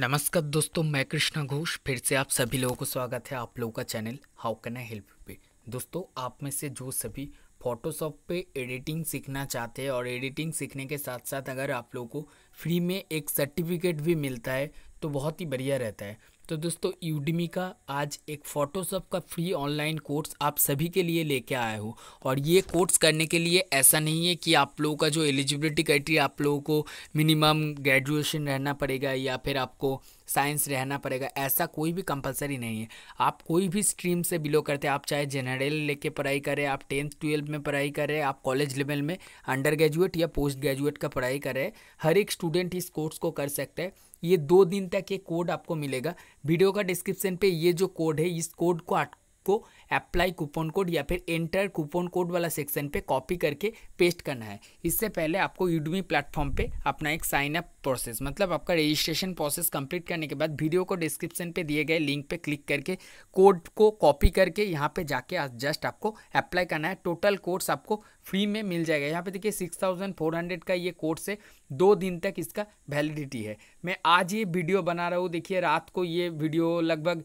नमस्कार दोस्तों मैं कृष्णा घोष फिर से आप सभी लोगों को स्वागत है आप लोगों का channel how can I help पे दोस्तों आप में से जो सभी फ़ोटोशॉप पे एडिटिंग सीखना चाहते हैं और एडिटिंग सीखने के साथ साथ अगर आप लोगों को फ्री में एक सर्टिफिकेट भी मिलता है तो बहुत ही बढ़िया रहता है तो दोस्तों यूडमी का आज एक फ़ोटोशॉप का फ्री ऑनलाइन कोर्स आप सभी के लिए लेके आया हूँ और ये कोर्स करने के लिए ऐसा नहीं है कि आप लोगों का जो एलिजिबिलिटी क्राइटेरिया आप लोगों को मिनिमम ग्रेजुएशन रहना पड़ेगा या फिर आपको साइंस रहना पड़ेगा ऐसा कोई भी कंपलसरी नहीं है आप कोई भी स्ट्रीम से बिलो करते हैं आप चाहे जनरल लेके पढ़ाई करें आप टेंथ ट्वेल्थ में पढ़ाई करें आप कॉलेज लेवल में अंडर ग्रेजुएट या पोस्ट ग्रेजुएट का पढ़ाई करें हर एक स्टूडेंट इस कोर्स को कर सकते हैं ये दो दिन तक ये कोड आपको मिलेगा वीडियो का डिस्क्रिप्शन पे ये जो कोड है इस कोड को आपको अप्लाई कूपन कोड या फिर एंटर कूपन कोड वाला सेक्शन पे कॉपी करके पेस्ट करना है इससे पहले आपको यूडमी प्लेटफॉर्म पे अपना एक साइन अप प्रोसेस मतलब आपका रजिस्ट्रेशन प्रोसेस कंप्लीट करने के बाद वीडियो को डिस्क्रिप्शन पे दिए गए लिंक पे क्लिक करके कोड को कॉपी करके यहाँ पे जाके जस्ट आपको अप्लाई करना है टोटल कोर्स आपको फ्री में मिल जाएगा यहाँ पे देखिए सिक्स थाउजेंड फोर हंड्रेड का ये कोर्स है दो दिन तक इसका वैलिडिटी है मैं आज ये वीडियो बना रहा हूँ देखिए रात को ये वीडियो लगभग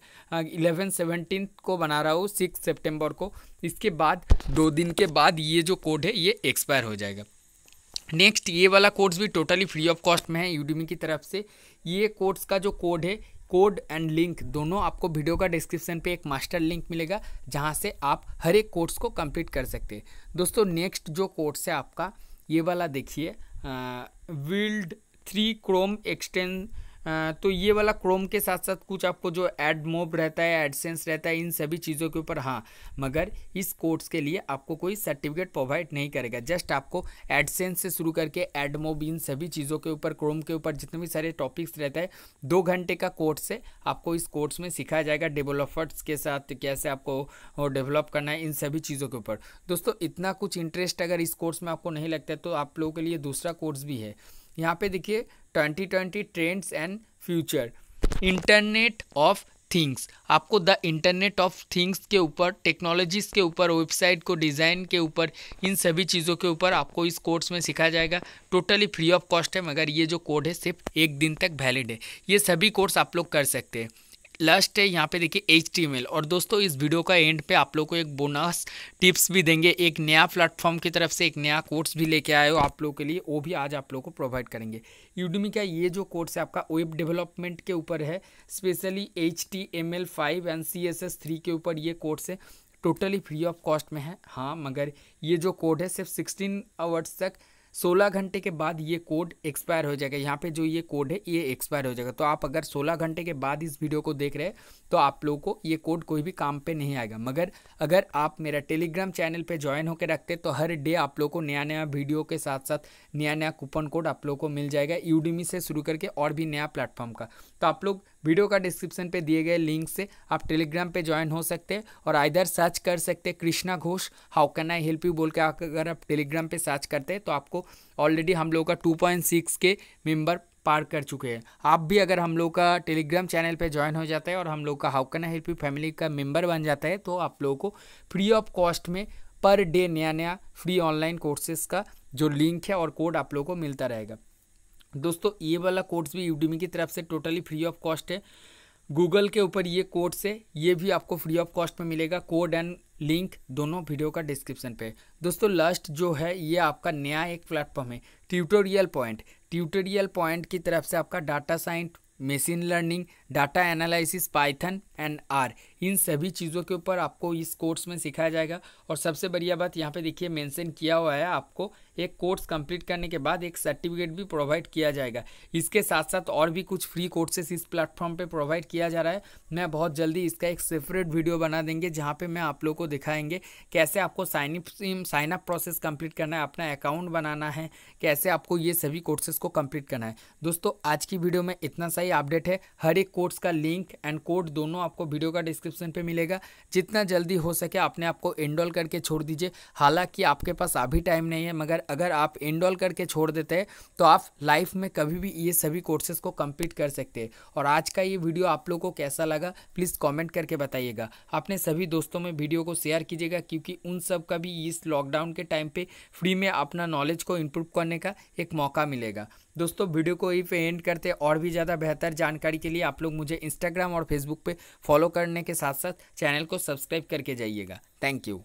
इलेवन सेवनटीन को बना रहा हूँ सिक्स सेप्टेम्बर को इसके बाद दो दिन के बाद ये जो कोड है ये एक्सपायर हो जाएगा नेक्स्ट ये वाला कोर्स भी टोटली फ्री ऑफ कॉस्ट में है यूडीमी की तरफ से ये कोर्स का जो कोड है कोड एंड लिंक दोनों आपको वीडियो का डिस्क्रिप्शन पे एक मास्टर लिंक मिलेगा जहाँ से आप हर एक कोर्स को कंप्लीट कर सकते हैं दोस्तों नेक्स्ट जो कोर्स है आपका ये वाला देखिए विल्ड थ्री क्रोम एक्सटेंड तो ये वाला क्रोम के साथ साथ कुछ आपको जो एड मोब रहता है एडसेंस रहता है इन सभी चीज़ों के ऊपर हाँ मगर इस कोर्स के लिए आपको कोई सर्टिफिकेट प्रोवाइड नहीं करेगा जस्ट आपको एडसेंस से शुरू करके एड मोब इन सभी चीज़ों के ऊपर क्रोम के ऊपर जितने भी सारे टॉपिक्स रहता है दो घंटे का कोर्स है आपको इस कोर्स में सिखाया जाएगा डेवलपर्स के साथ कैसे आपको डेवलप करना है इन सभी चीज़ों के ऊपर दोस्तों इतना कुछ इंटरेस्ट अगर इस कोर्स में आपको नहीं लगता है तो आप लोगों के लिए दूसरा कोर्स भी है यहाँ पे देखिए twenty twenty trends and future internet of things आपको द इंटरनेट ऑफ थिंग्स के ऊपर टेक्नोलॉजीज़ के ऊपर वेबसाइट को डिज़ाइन के ऊपर इन सभी चीज़ों के ऊपर आपको इस कोर्स में सिखाया जाएगा टोटली फ्री ऑफ कॉस्ट है मगर ये जो कोड है सिर्फ एक दिन तक वैलिड है ये सभी कोर्स आप लोग कर सकते हैं लास्ट है यहाँ पे देखिए एच और दोस्तों इस वीडियो का एंड पे आप लोग को एक बोनस टिप्स भी देंगे एक नया प्लेटफॉर्म की तरफ से एक नया कोर्स भी लेके आए हो आप लोगों के लिए वो भी आज आप लोग को प्रोवाइड करेंगे यूडमी का ये जो कोर्स है आपका वेब डेवलपमेंट के ऊपर है specially H T M L five and C S S three के ऊपर ये कोर्स है टोटली फ्री ऑफ कॉस्ट में है हाँ मगर ये जो कोड है सिर्फ सिक्सटीन आवर्स तक सोलह घंटे के बाद ये कोड एक्सपायर हो जाएगा यहाँ पे जो ये कोड है ये एक्सपायर हो जाएगा तो आप अगर सोलह घंटे के बाद इस वीडियो को देख रहे हैं तो आप लोगों को ये कोड कोई भी काम पे नहीं आएगा मगर अगर आप मेरा टेलीग्राम चैनल पे ज्वाइन होकर रखते तो हर डे आप लोग को नया नया वीडियो के साथ साथ नया नया कूपन कोड आप लोग को मिल जाएगा यूडीमी से शुरू करके और भी नया प्लेटफॉर्म का तो आप लोग वीडियो का डिस्क्रिप्शन पे दिए गए लिंक से आप टेलीग्राम पे ज्वाइन हो सकते हैं और आइधर सर्च कर सकते हैं Krishna Ghosh how can I help you बोल के अगर आप टेलीग्राम पे सर्च करते हैं तो आपको ऑलरेडी हम लोग का 2.6 के मेंबर पार कर चुके हैं आप भी अगर हम लोग का टेलीग्राम चैनल पे ज्वाइन हो जाता है और हम लोग का how can I help you family का मेम्बर बन जाता है तो आप लोगों को फ्री ऑफ कॉस्ट में पर डे नया नया फ्री ऑनलाइन कोर्सेज का जो लिंक है और कोड आप लोगों को मिलता रहेगा दोस्तों ये वाला कोर्स भी यूडीमी की तरफ से टोटली फ्री ऑफ कॉस्ट है गूगल के ऊपर ये कोर्स है ये भी आपको फ्री ऑफ कॉस्ट में मिलेगा कोड एंड लिंक दोनों वीडियो का डिस्क्रिप्शन पे दोस्तों लास्ट जो है ये आपका नया एक प्लेटफॉर्म है ट्यूटोरियल पॉइंट ट्यूटोरियल पॉइंट की तरफ से आपका data science machine learning data analysis Python and R इन सभी चीज़ों के ऊपर आपको इस कोर्स में सिखाया जाएगा और सबसे बढ़िया बात यहाँ पे देखिए मेंशन किया हुआ है आपको एक कोर्स कंप्लीट करने के बाद एक सर्टिफिकेट भी प्रोवाइड किया जाएगा इसके साथ साथ और भी कुछ फ्री कोर्सेस इस प्लेटफॉर्म पे प्रोवाइड किया जा रहा है मैं बहुत जल्दी इसका एक सेपरेट वीडियो बना देंगे जहाँ पे मैं आप लोग को दिखाएंगे कैसे आपको sign in sign up process complete करना है अपना अकाउंट बनाना है कैसे आपको ये सभी कोर्सेज को कम्प्लीट करना है दोस्तों आज की वीडियो में इतना सही अपडेट है हर एक कोर्स का लिंक एंड कोड दोनों आपको वीडियो का डिस्क्रिप्शन पर मिलेगा जितना जल्दी हो सके अपने आपको को करके छोड़ दीजिए हालांकि आपके पास अभी टाइम नहीं है मगर अगर आप एंडॉल करके छोड़ देते हैं तो आप लाइफ में कभी भी ये सभी कोर्सेज को कंप्लीट कर सकते हैं और आज का ये वीडियो आप लोग को कैसा लगा प्लीज़ कॉमेंट करके बताइएगा अपने सभी दोस्तों में वीडियो को शेयर कीजिएगा क्योंकि उन सब का भी इस लॉकडाउन के टाइम पर फ्री में अपना नॉलेज को इम्प्रूव करने का एक मौका मिलेगा दोस्तों वीडियो को यहीं पे एंड करते और भी ज़्यादा बेहतर जानकारी के लिए आप लोग मुझे इंस्टाग्राम और फेसबुक पे फॉलो करने के साथ साथ चैनल को सब्सक्राइब करके जाइएगा थैंक यू